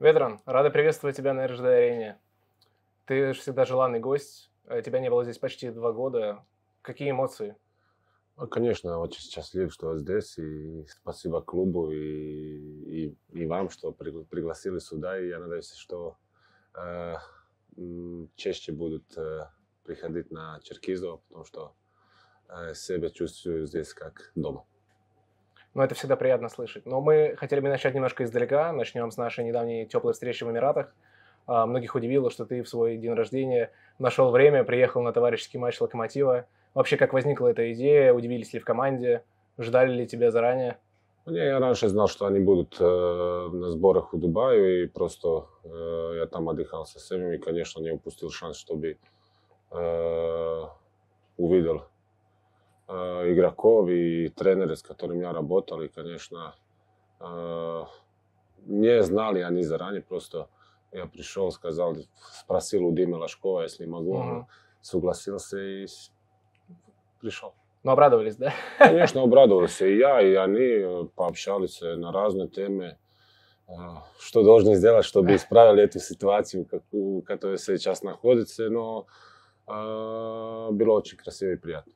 Ведран, рада приветствовать тебя на РЖД-арене. Ты всегда желанный гость. А тебя не было здесь почти два года. Какие эмоции? А, конечно, очень счастлив, что здесь, и спасибо клубу и, и, и вам, что пригласили сюда, и я надеюсь, что э, чаще будут э, приходить на Черкизово, потому что э, себя чувствую здесь как дома но это всегда приятно слышать. Но мы хотели бы начать немножко издалека. Начнем с нашей недавней теплой встречи в Эмиратах. А, многих удивило, что ты в свой день рождения нашел время, приехал на товарищеский матч «Локомотива». Вообще, как возникла эта идея? Удивились ли в команде? Ждали ли тебя заранее? Не, ну, Я раньше знал, что они будут э, на сборах в Дубае, и просто э, я там отдыхал со семьей, и, конечно, не упустил шанс, чтобы э, увидел uh, i trener s katorim ja rabotali, konečno, uh, nije znali ani ni za ranje, prosto ja prišao, skazal, sprasil u Dime Laškova, jesli ima gol, mhm. suglasil se i prišao. No, obradovali ste. kanješna obradovali se i ja i ja ni, pa opšali se na razne teme. što dožni izdjela, što bi ispravili etu situaciju kako, je sve čas se, no uh, bilo oči krasivo i prijatno.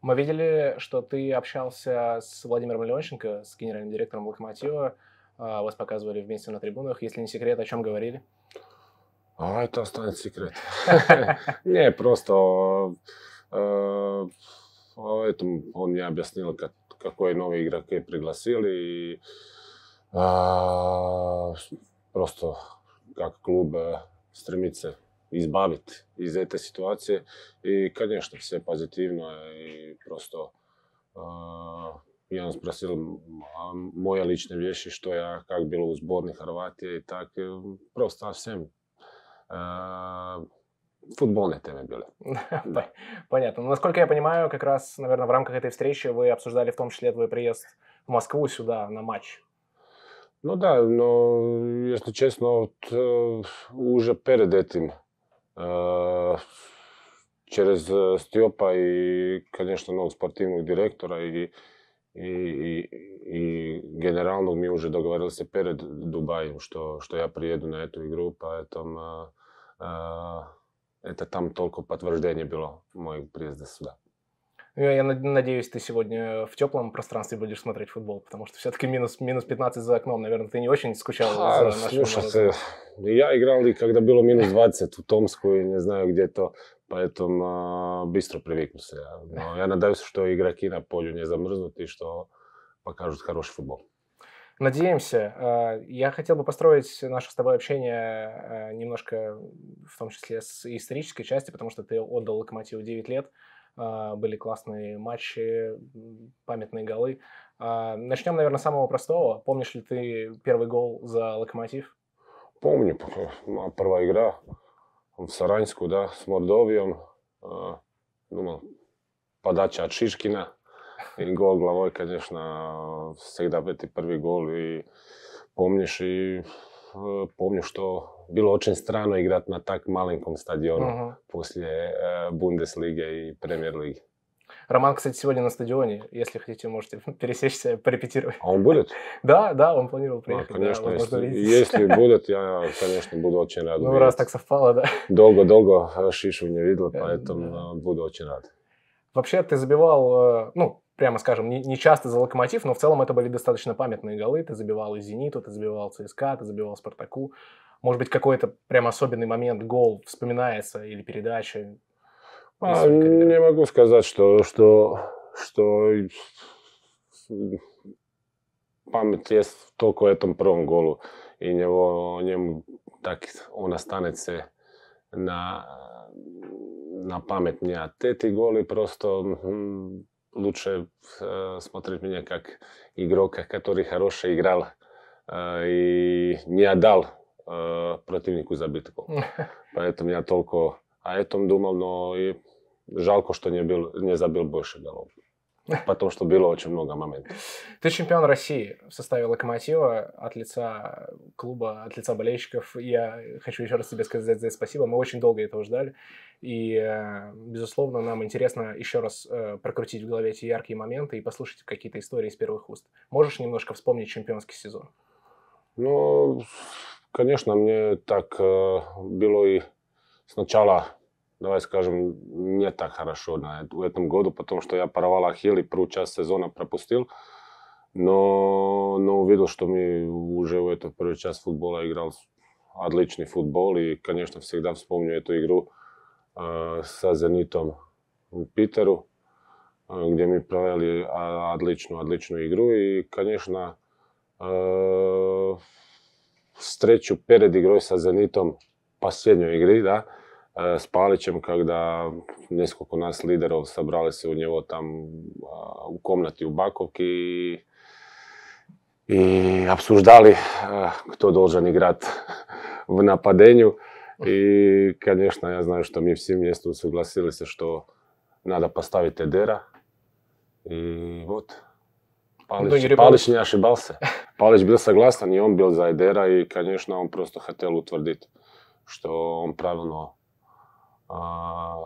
Мы видели, что ты общался с Владимиром Леонченко, с генеральным директором «Локомотива». А, вас показывали вместе на трибунах. Если не секрет, о чем говорили? А это останется секрет. Не, просто э, а, этом он мне объяснил, какой новые игроки пригласили. И а, просто как клуб э, стремится izbaviti iz te situacije. I конечно, sve pozitivno je i prosto uh, jedan sprosil moje lične vješi što ja, kak bilo u zborni Hrvatije i tak, prosto sem uh, футбольной темы были. да. Понятно. Но, насколько я понимаю, как раз, наверное, в рамках этой встречи вы обсуждали в том числе твой приезд в Москву сюда на матч. Ну да, но если честно, вот, э, уже перед этим Э, через э, Степа и, конечно, ну, спортивного директора и, и, и, и генерального мы уже договорился перед Дубаем, что, что я приеду на эту игру, поэтому э, э это там только подтверждение было моего приезда сюда. Я надеюсь, ты сегодня в теплом пространстве будешь смотреть футбол, потому что все-таки минус, минус 15 за окном, наверное, ты не очень скучал а, за я играл, и когда было минус 20 в Томску, и не знаю где-то, поэтому а, быстро привыкнулся. Но я надеюсь, что игроки на поле не замерзнут и что покажут хороший футбол. Надеемся. А, я хотел бы построить наше с тобой общение а, немножко, в том числе с исторической части, потому что ты отдал Локомотиву 9 лет. А, были классные матчи, памятные голы. А, Начнем, наверное, с самого простого. Помнишь ли ты первый гол за «Локомотив»? Помню. Ну, а первая игра в Сараньску, да, с Мордовием. Думал, подача от Шишкина. И гол головой, конечно, всегда эти первый гол. И помнишь, и э, помню, что bilo očin strano igrati na tak маленьком стадионе uh-huh. после э, Бундеслиги и Премьер-лиги. Роман, кстати, сегодня на стадионе. Если хотите, можете пересечься, порепетировать. А он будет? да, да, он планировал а, приехать. А, конечно, да, если, если будет, я, конечно, буду очень рад. Ну, раз так совпало, да. Долго-долго э, Шишу не видел, поэтому да. буду очень рад. Вообще, ты забивал, э, ну, прямо скажем, не, не часто за «Локомотив», но в целом это были достаточно памятные голы. Ты забивал и «Зениту», ты забивал ЦСКА, ты забивал «Спартаку». Может быть, какой-то прям особенный момент, гол вспоминается или передача? А, не могу сказать, что, что, что память есть только этом первом голу. И него, нем так он останется на, на память. А эти голы просто лучше э, смотреть меня как игрока, который хорошо играл э, и не отдал э, противнику забитку. Поэтому я только о этом думал, но и жалко, что не, был, не забил больше голов. Потому что было очень много моментов. Ты чемпион России в составе «Локомотива» от лица клуба, от лица болельщиков. Я хочу еще раз тебе сказать за это спасибо. Мы очень долго этого ждали. И, э, безусловно, нам интересно еще раз э, прокрутить в голове эти яркие моменты и послушать какие-то истории из первых уст. Можешь немножко вспомнить чемпионский сезон? Ну, конечно, мне так э, было и сначала давай скажем, не так хорошо на, в этом году, потому что я порвал ахилл и первую часть сезона пропустил. Но, но увидел, что мы уже в эту первую часть футбола играл отличный футбол. И, конечно, всегда вспомню эту игру э, со «Зенитом» в Питеру, э, где мы провели отличную, отличную игру. И, конечно, э, встречу перед игрой со «Зенитом» последней игры, да, Э, с Palićem kada nekoliko nas liderov sabrali se u njevo tam u komnati u Bakovki i, i obsuždali kdo dolžan igrati v napadenju. И, конечно, я знаю, что мы все вместе согласились, что надо поставить Эдера. И вот, Палич, ну, Палич не ошибался. Палич был согласен, и он был за Эдера, и, конечно, он просто хотел утвердить, что он правильно а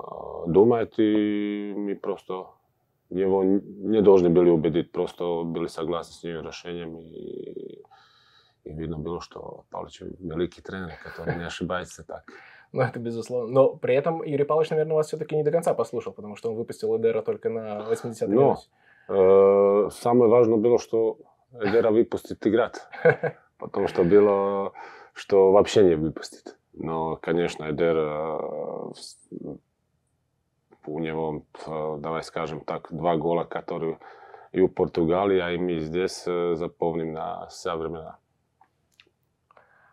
дома это мы просто его не должны были убедить, просто были согласны с ним решением. И, и видно было, что Павлович великий тренер, который не ошибается так. Ну, это безусловно. Но при этом Юрий Павлович, наверное, вас все-таки не до конца послушал, потому что он выпустил Эдера только на 80 минут. Но э, самое важное было, что Эдера выпустит играть, потому что было, что вообще не выпустит. Но, конечно, Эдер, э, э, у него, э, давай скажем так, два гола, которые и у Португалии, а и мы здесь запомним на все времена.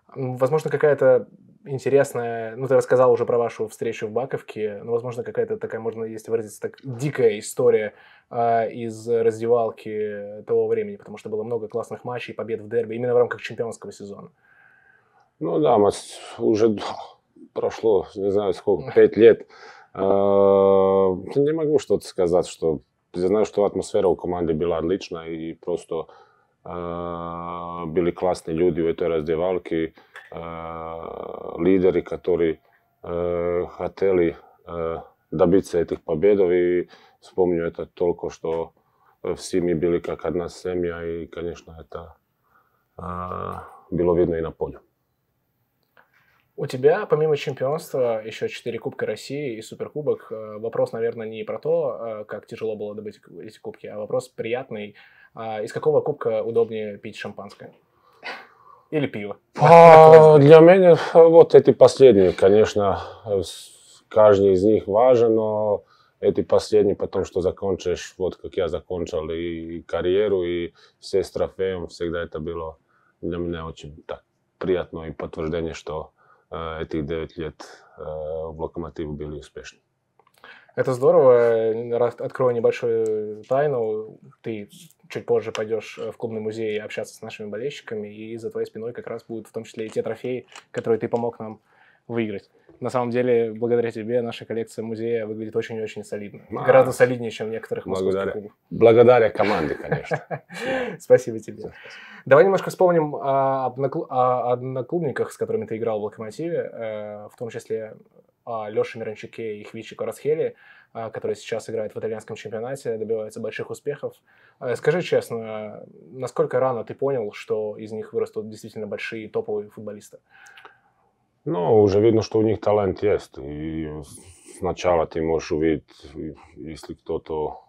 Возможно, какая-то интересная... Ну, ты рассказал уже про вашу встречу в Баковке, но, возможно, какая-то такая, можно если выразиться так, дикая история э, из раздевалки того времени, потому что было много классных матчей, побед в дерби именно в рамках чемпионского сезона. Ну да, мы уже прошло, не знаю сколько, пять лет. А, не могу что-то сказать, что я знаю, что атмосфера у команды была отличная и просто а, были классные люди в этой раздевалке, а, лидеры, которые хотели добиться этих побед. И вспомню это только, что э, все мы были как одна семья, и, конечно, это было видно и на поле. У тебя, помимо чемпионства, еще четыре Кубка России и Суперкубок. Э, вопрос, наверное, не про то, э, как тяжело было добыть эти кубки, а вопрос приятный. А, из какого кубка удобнее пить шампанское? Или пиво? А, для меня вот эти последние, конечно, каждый из них важен, но эти последние, потому что закончишь, вот как я закончил и карьеру, и все с трофеем, всегда это было для меня очень так приятно и подтверждение, что Э, этих 9 лет э, в «Локомотиве» были успешны. Это здорово. Открою небольшую тайну. Ты чуть позже пойдешь э, в клубный музей общаться с нашими болельщиками, и за твоей спиной как раз будут в том числе и те трофеи, которые ты помог нам выиграть. На самом деле, благодаря тебе наша коллекция музея выглядит очень-очень солидно. А, Гораздо солиднее, чем некоторых благодаря, клубов. Благодаря команде, конечно. Спасибо тебе. Давай немножко вспомним о одноклубниках, с которыми ты играл в «Локомотиве», э, в том числе о Леше Миранчуке и Хвичи Коросхеле, э, которые сейчас играют в итальянском чемпионате, добиваются больших успехов. Э, скажи честно, насколько рано ты понял, что из них вырастут действительно большие топовые футболисты? No, už je vidno što u njih talent jest i s načala ti možeš uvidjeti i slik to to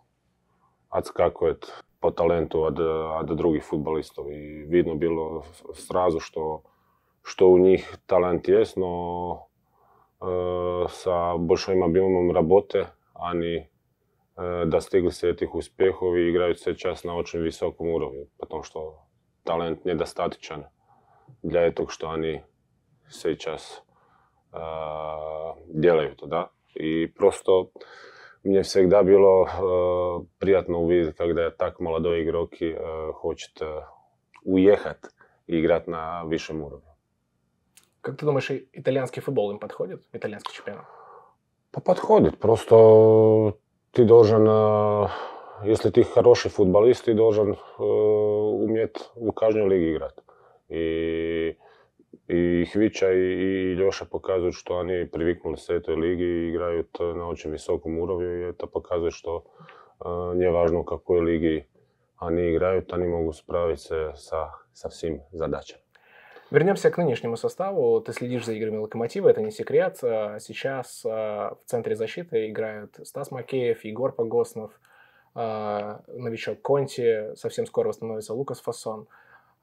ac kako je po talentu od, drugih futbalistov i vidno bilo srazu što, što u njih talent jest, no eh, sa boljšim objemom rabote, ani eh, da stigli se tih uspjehov i igraju se čas na očin visokom urovnju, potom što talent nije da dla je što ani сейчас э, делают, да. И просто мне всегда было э, приятно увидеть, когда так молодой игрок э, хочет э, уехать и играть на высшем уровне. Как ты думаешь, итальянский футбол им подходит? Итальянский чемпионат? Подходит. Просто ты должен, э, если ты хороший футболист, ты должен э, уметь в каждой лиге играть. И и Хвича и, и Леша показывают, что они привыкнули с этой лиги и играют э, на очень высоком уровне. И это показывает, что э, не важно, в какой лиге они играют, они могут справиться со, со всем задачами. Вернемся к нынешнему составу. Ты следишь за играми Локомотива, это не секрет. А сейчас а, в центре защиты играют Стас Макеев, Егор Погоснов, а, новичок Конти, совсем скоро восстановится Лукас Фасон.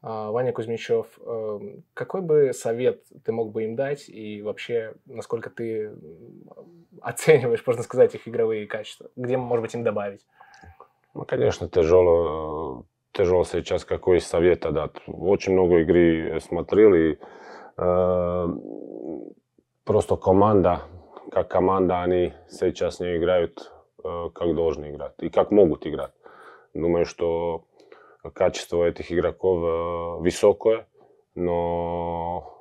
А, Ваня Кузьмичев, эм, какой бы совет ты мог бы им дать и вообще, насколько ты оцениваешь, можно сказать, их игровые качества? Где, может быть, им добавить? Ну, конечно, тяжело, э, тяжело сейчас какой совет дать. Очень много игры э, смотрел и э, просто команда, как команда, они сейчас не играют э, как должны играть и как могут играть. Думаю, что качество этих игроков э, высокое, но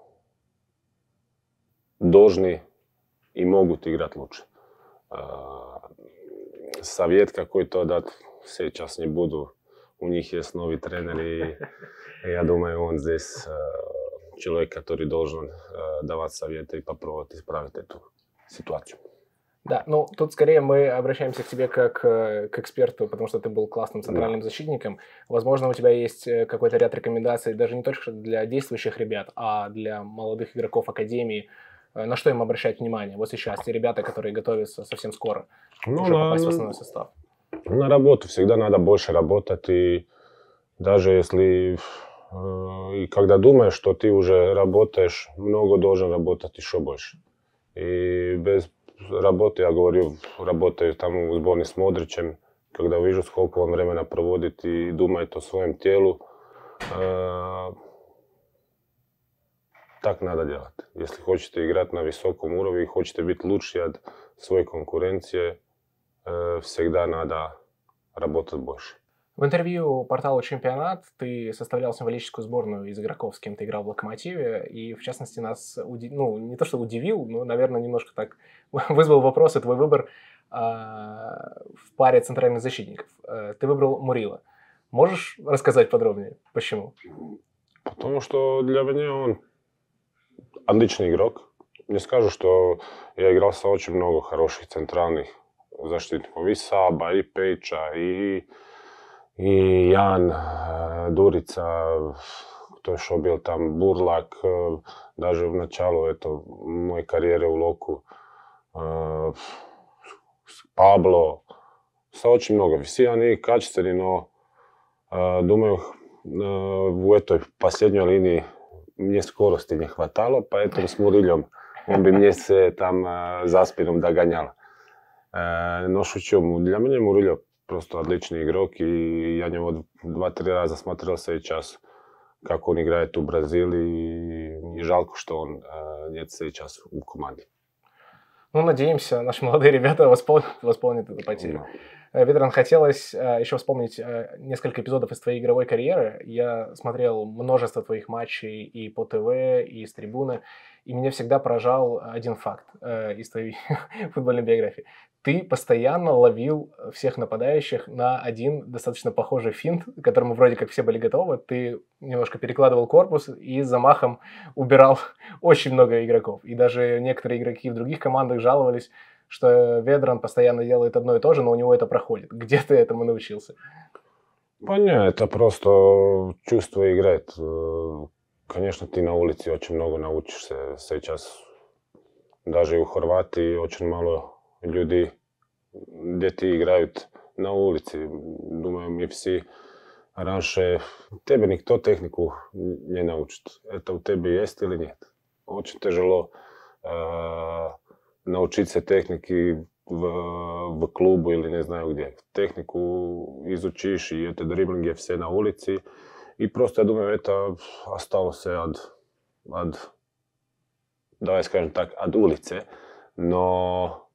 должны и могут играть лучше. Э, совет какой-то дать сейчас не буду. У них есть новый тренер, и я думаю, он здесь э, человек, который должен давать советы и попробовать исправить эту ситуацию. Да, ну тут скорее мы обращаемся к тебе как э, к эксперту, потому что ты был классным центральным да. защитником. Возможно, у тебя есть э, какой-то ряд рекомендаций даже не только для действующих ребят, а для молодых игроков Академии. Э, на что им обращать внимание? Вот сейчас те ребята, которые готовятся совсем скоро ну, уже на, в ну, основной состав. На работу всегда надо больше работать. И даже если и когда думаешь, что ты уже работаешь, много должен работать еще больше. И без работы, ja говорю, работаю там u zborni s Modrićem, kada vižu koliko vam vremena provoditi i думает o svojem tijelu, tako tak nada djelati. Jesli hoćete igrati na visokom urovi i hoćete biti luči od svoje konkurencije, e, всегда nada работать В интервью порталу «Чемпионат» ты составлял символическую сборную из игроков, с кем ты играл в «Локомотиве», и, в частности, нас, уди... ну, не то что удивил, но, наверное, немножко так вызвал вопрос, вопросы твой выбор э, в паре центральных защитников. Э, ты выбрал Мурила. Можешь рассказать подробнее, почему? Потому что для меня он отличный игрок. Не скажу, что я играл со очень много хороших центральных защитников. И Саба, и Пейча, и i Jan, e, Durica, to je što bio tam Burlak, daže u načalu, eto, moje karijere u Loku, e, Pablo, sa oči mnogo, svi oni kačiceni, no, e, dumaju, u etoj posljednjoj liniji mnje skorosti nje hvatalo, pa eto s Muriljom, on bi mnje se tam zaspinom da ganjala. Nošući u je просто отличный игрок, и я него два-три раза смотрел сейчас, как он играет у Бразилии, и, жалко, что он э, нет сейчас в команде. Ну, надеемся, наши молодые ребята восполнят, восполнят эту потерю. Да. Э, Ветеран, хотелось э, еще вспомнить э, несколько эпизодов из твоей игровой карьеры. Я смотрел множество твоих матчей и по ТВ, и с трибуны. И меня всегда поражал э, один факт э, из твоей футбольной биографии. Ты постоянно ловил э, всех нападающих на один достаточно похожий финт, к которому вроде как все были готовы. Ты немножко перекладывал корпус и замахом убирал очень много игроков. И даже некоторые игроки в других командах жаловались, что Ведран постоянно делает одно и то же, но у него это проходит. Где ты этому научился? Понятно, это просто чувство играет. Э, Konječno ti na ulici oči mnogo naučiš se čas daže i u Hrvati, malo malo ljudi, ti igraju na ulici. Думаю, mi psi. ranše tebe nikto tehniku ne naučit, eto u tebi jest ili nije. oće te uh, naučit se tehniki v, klubu ili ne znaju gdje. Tehniku izučiš i te dribling je vse na ulici. И просто, я думаю, это осталось от, от давай скажем так, от улицы. Но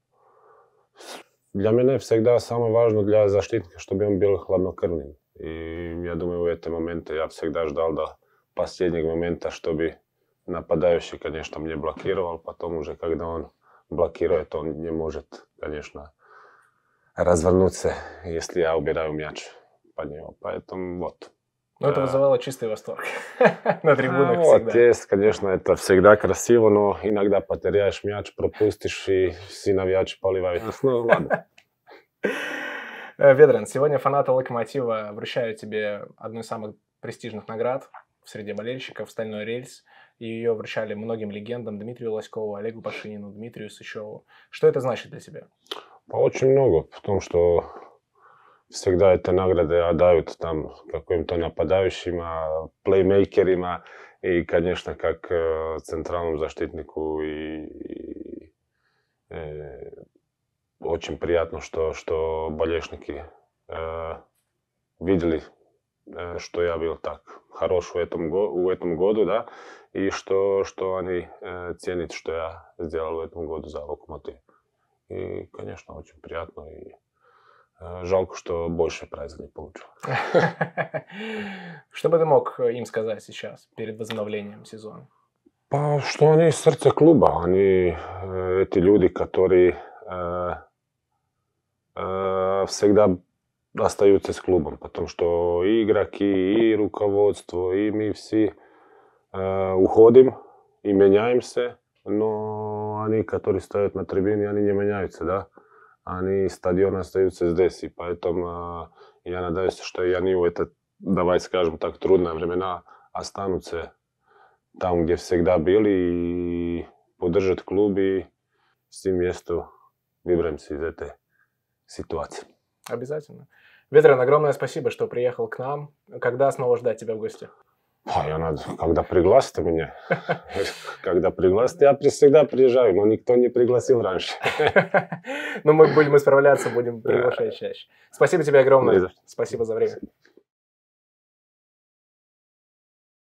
для меня всегда самое важное для защитника, чтобы он был хладнокровным. И я думаю, в эти моменты я всегда ждал до последнего момента, чтобы нападающий, конечно, мне блокировал. Потом уже, когда он блокирует, он не может, конечно, развернуться, если я убираю мяч по нему. Поэтому вот. Но это вызывало чистый восторг на трибунах а, всегда. Тест, конечно, это всегда красиво, но иногда потеряешь мяч, пропустишь, и все навячи поливают. Ну, ладно. Э, Ведрен, сегодня фанаты Локомотива вручают тебе одну из самых престижных наград в среде болельщиков «Стальной рельс». ее вручали многим легендам Дмитрию Лоськову, Олегу Пашинину, Дмитрию Сычеву. Что это значит для тебя? Очень много, в том, что Svijek daje te nagrade, a daju to tamo, kako im to napadajušima, playmakerima i kad nešto kak e, centralnom zaštitniku i, i e, prijatno što, što balješniki e, vidjeli što ja bil tak haroš u etom, godu, da, i što, što oni e, cijeniti što ja zdjelal u etom godu za lokomotiv. I, konječno, očin prijatno i Э, жалко, что больше прайза не получил. Что бы ты мог э, им сказать сейчас, перед возобновлением сезона? Что они сердце клуба. Они э, эти люди, которые всегда остаются с клубом, потому что и игроки, и руководство, и мы все уходим и меняемся, но они, которые стоят на трибуне, они не меняются, да. А они стадион остаются здесь. И поэтому а, я надеюсь, что и они в это, давайте скажем так, трудные времена останутся там, где всегда были, и поддержат клуб, и всем тем месту выберемся из этой ситуации. Обязательно. Ветрен, огромное спасибо, что приехал к нам. Когда снова ждать тебя в гости? А я надо, когда пригласят меня, когда пригласят, я всегда приезжаю, но никто не пригласил раньше. Но ну, мы будем исправляться, будем приглашать чаще. Спасибо тебе огромное. Спасибо за время.